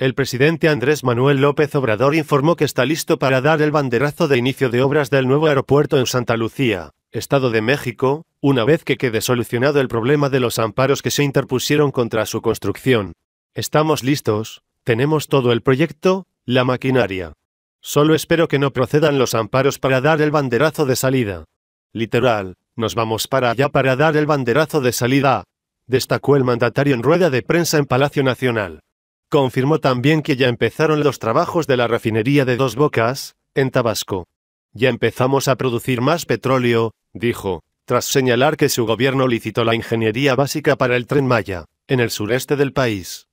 El presidente Andrés Manuel López Obrador informó que está listo para dar el banderazo de inicio de obras del nuevo aeropuerto en Santa Lucía, Estado de México, una vez que quede solucionado el problema de los amparos que se interpusieron contra su construcción. Estamos listos, tenemos todo el proyecto, la maquinaria. Solo espero que no procedan los amparos para dar el banderazo de salida. Literal, nos vamos para allá para dar el banderazo de salida, destacó el mandatario en rueda de prensa en Palacio Nacional. Confirmó también que ya empezaron los trabajos de la refinería de Dos Bocas, en Tabasco. Ya empezamos a producir más petróleo, dijo, tras señalar que su gobierno licitó la ingeniería básica para el tren Maya, en el sureste del país.